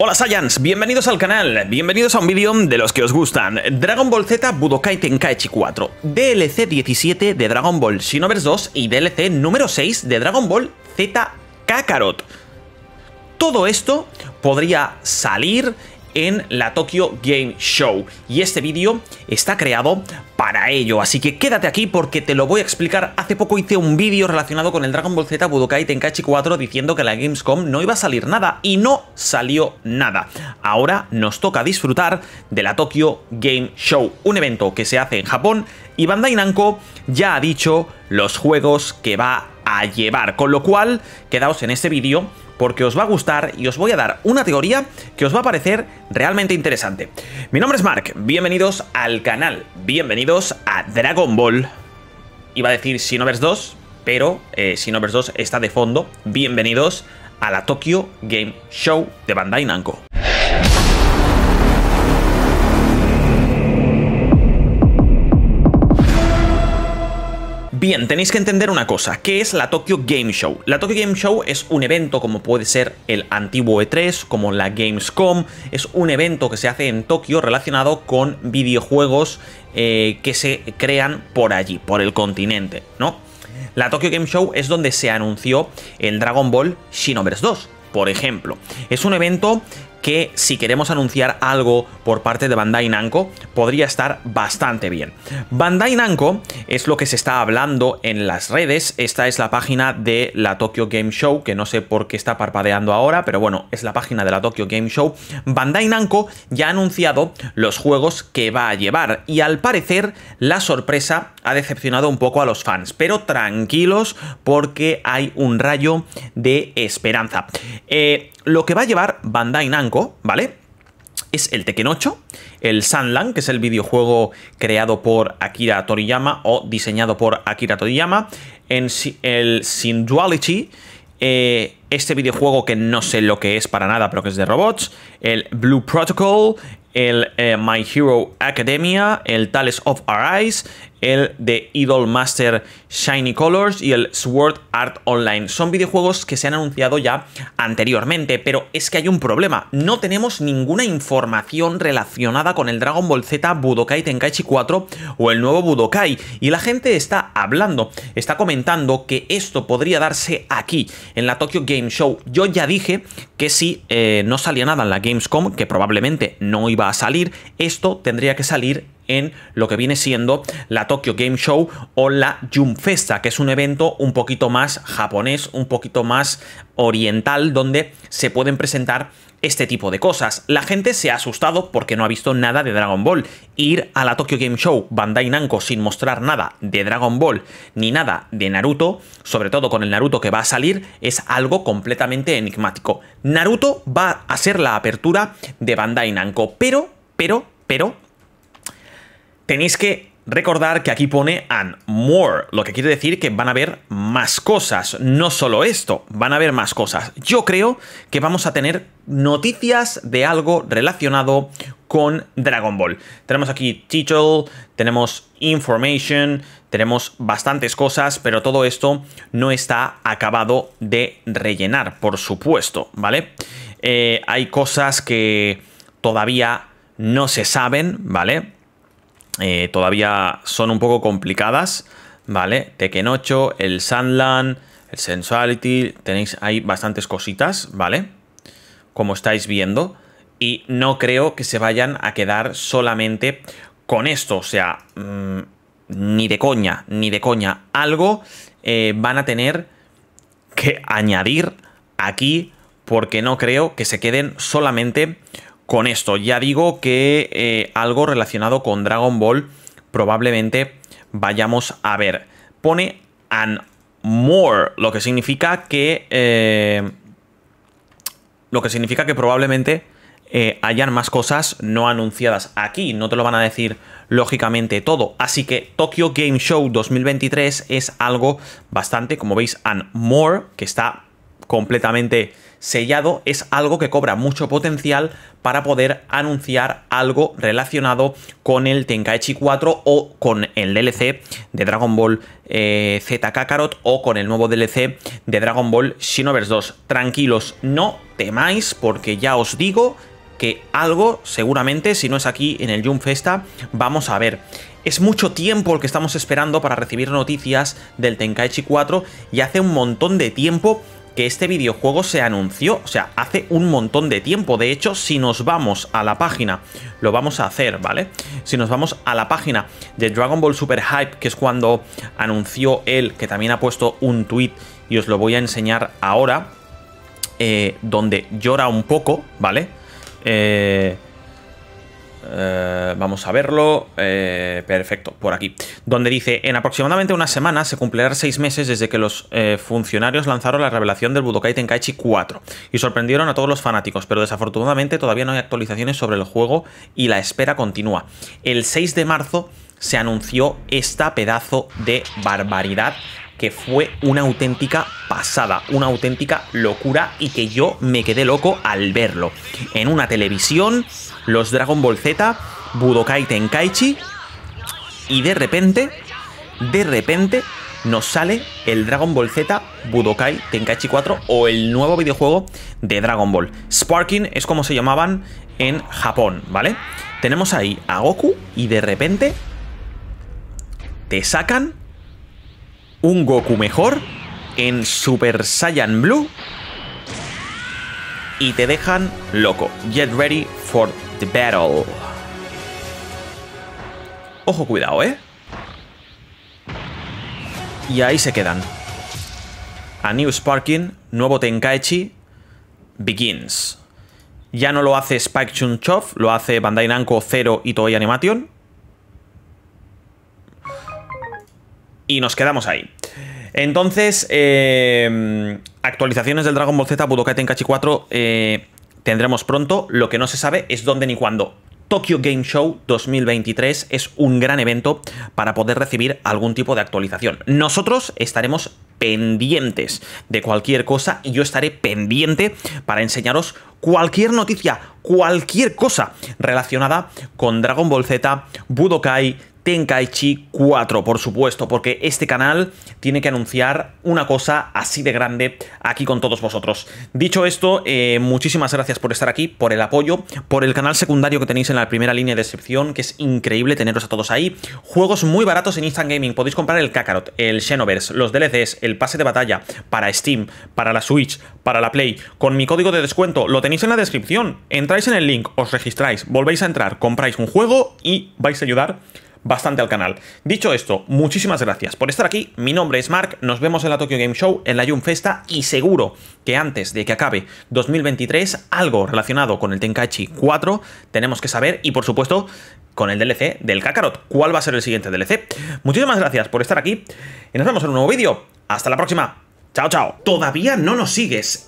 Hola Saiyans, bienvenidos al canal, bienvenidos a un vídeo de los que os gustan Dragon Ball Z Budokai Tenkaichi 4, DLC 17 de Dragon Ball Xenoverse 2 y DLC número 6 de Dragon Ball Z Kakarot Todo esto podría salir en la Tokyo Game Show. Y este vídeo está creado para ello, así que quédate aquí porque te lo voy a explicar. Hace poco hice un vídeo relacionado con el Dragon Ball Z Budokai Tenkaichi 4 diciendo que la Gamescom no iba a salir nada y no salió nada. Ahora nos toca disfrutar de la Tokyo Game Show, un evento que se hace en Japón y Bandai Namco ya ha dicho los juegos que va a llevar, con lo cual quedaos en este vídeo porque os va a gustar y os voy a dar una teoría que os va a parecer realmente interesante. Mi nombre es Mark, bienvenidos al canal, bienvenidos a Dragon Ball. Iba a decir Sinovers 2, pero eh, Sinovers 2 está de fondo. Bienvenidos a la Tokyo Game Show de Bandai Namco. Bien, tenéis que entender una cosa, ¿qué es la Tokyo Game Show? La Tokyo Game Show es un evento como puede ser el antiguo E3, como la Gamescom, es un evento que se hace en Tokio relacionado con videojuegos eh, que se crean por allí, por el continente, ¿no? La Tokyo Game Show es donde se anunció el Dragon Ball Xenoverse 2, por ejemplo. Es un evento que si queremos anunciar algo por parte de Bandai Namco, podría estar bastante bien. Bandai Namco es lo que se está hablando en las redes. Esta es la página de la Tokyo Game Show, que no sé por qué está parpadeando ahora, pero bueno, es la página de la Tokyo Game Show. Bandai Namco ya ha anunciado los juegos que va a llevar y al parecer la sorpresa ha decepcionado un poco a los fans, pero tranquilos porque hay un rayo de esperanza. Eh, lo que va a llevar Bandai Namco, ¿vale? Es el Tekken 8, el Sunland, que es el videojuego creado por Akira Toriyama o diseñado por Akira Toriyama, en el Sin Duality, eh, este videojuego que no sé lo que es para nada, pero que es de robots, el Blue Protocol, el eh, My Hero Academia, el Tales of Arise, el de Master Shiny Colors y el Sword Art Online. Son videojuegos que se han anunciado ya anteriormente, pero es que hay un problema. No tenemos ninguna información relacionada con el Dragon Ball Z Budokai Tenkaichi 4 o el nuevo Budokai, y la gente está hablando, está comentando que esto podría darse aquí, en la Tokyo Game Show. Yo ya dije que si eh, no salía nada en la Gamescom, que probablemente no iba a salir, esto tendría que salir en lo que viene siendo la Tokyo Game Show o la Festa, que es un evento un poquito más japonés, un poquito más oriental, donde se pueden presentar este tipo de cosas. La gente se ha asustado porque no ha visto nada de Dragon Ball. Ir a la Tokyo Game Show Bandai Namco sin mostrar nada de Dragon Ball ni nada de Naruto, sobre todo con el Naruto que va a salir, es algo completamente enigmático. Naruto va a ser la apertura de Bandai Namco, pero, pero, pero tenéis que recordar que aquí pone and more, lo que quiere decir que van a haber más cosas, no solo esto, van a haber más cosas. Yo creo que vamos a tener noticias de algo relacionado con Dragon Ball. Tenemos aquí title, tenemos information, tenemos bastantes cosas, pero todo esto no está acabado de rellenar, por supuesto, ¿vale? Eh, hay cosas que todavía no se saben, ¿vale? Eh, todavía son un poco complicadas, ¿vale? Tekken 8, el Sandland, el Sensuality, tenéis ahí bastantes cositas, ¿vale? Como estáis viendo. Y no creo que se vayan a quedar solamente con esto, o sea, mm, ni de coña, ni de coña. Algo eh, van a tener que añadir aquí porque no creo que se queden solamente con esto. Ya digo que eh, algo relacionado con Dragon Ball probablemente vayamos a ver. Pone and more, lo que significa que... Eh, lo que significa que probablemente eh, hayan más cosas no anunciadas aquí. No te lo van a decir lógicamente todo. Así que Tokyo Game Show 2023 es algo bastante, como veis, and more, que está completamente sellado es algo que cobra mucho potencial para poder anunciar algo relacionado con el Tenkaichi 4 o con el DLC de Dragon Ball eh, Z Kakarot o con el nuevo DLC de Dragon Ball Xenoverse 2. Tranquilos, no temáis porque ya os digo que algo seguramente, si no es aquí en el Jump Festa, vamos a ver. Es mucho tiempo el que estamos esperando para recibir noticias del Tenkaichi 4 y hace un montón de tiempo que este videojuego se anunció, o sea, hace un montón de tiempo. De hecho, si nos vamos a la página, lo vamos a hacer, ¿vale? Si nos vamos a la página de Dragon Ball Super Hype, que es cuando anunció él, que también ha puesto un tweet y os lo voy a enseñar ahora, eh, donde llora un poco, ¿vale? Eh, eh, vamos a verlo. Eh, perfecto, por aquí. Donde dice, en aproximadamente una semana se cumplirán seis meses desde que los eh, funcionarios lanzaron la revelación del Budokai Tenkaichi 4 y sorprendieron a todos los fanáticos, pero desafortunadamente todavía no hay actualizaciones sobre el juego y la espera continúa. El 6 de marzo se anunció esta pedazo de barbaridad que fue una auténtica pasada, una auténtica locura y que yo me quedé loco al verlo. En una televisión, los Dragon Ball Z, Budokai Tenkaichi y de repente, de repente nos sale el Dragon Ball Z Budokai Tenkaichi 4 o el nuevo videojuego de Dragon Ball. Sparking es como se llamaban en Japón, ¿vale? Tenemos ahí a Goku y de repente te sacan un Goku mejor en Super Saiyan Blue y te dejan loco. Get ready for the battle. Ojo, cuidado, ¿eh? Y ahí se quedan. A New Sparking, nuevo Tenkaichi, begins. Ya no lo hace Spike Chunchov, lo hace Bandai Namco Zero y Toei Animation. y nos quedamos ahí. Entonces, eh, actualizaciones del Dragon Ball Z Budokai Tenkachi 4 eh, tendremos pronto. Lo que no se sabe es dónde ni cuándo. Tokyo Game Show 2023 es un gran evento para poder recibir algún tipo de actualización. Nosotros estaremos pendientes de cualquier cosa y yo estaré pendiente para enseñaros cualquier noticia, cualquier cosa relacionada con Dragon Ball Z, Budokai, Tenkaichi 4, por supuesto, porque este canal tiene que anunciar una cosa así de grande aquí con todos vosotros. Dicho esto, eh, muchísimas gracias por estar aquí, por el apoyo, por el canal secundario que tenéis en la primera línea de descripción, que es increíble teneros a todos ahí. Juegos muy baratos en Instant Gaming, podéis comprar el Kakarot, el Xenoverse, los DLCs, el pase de batalla para Steam, para la Switch, para la Play, con mi código de descuento, lo tenéis en la descripción. Entráis en el link, os registráis, volvéis a entrar, compráis un juego y vais a ayudar bastante al canal. Dicho esto, muchísimas gracias por estar aquí. Mi nombre es Mark, nos vemos en la Tokyo Game Show, en la Jun Festa y seguro que antes de que acabe 2023, algo relacionado con el Tenkaichi 4 tenemos que saber y por supuesto con el DLC del Kakarot. ¿Cuál va a ser el siguiente DLC? Muchísimas gracias por estar aquí y nos vemos en un nuevo vídeo. Hasta la próxima. Chao, chao. Todavía no nos sigues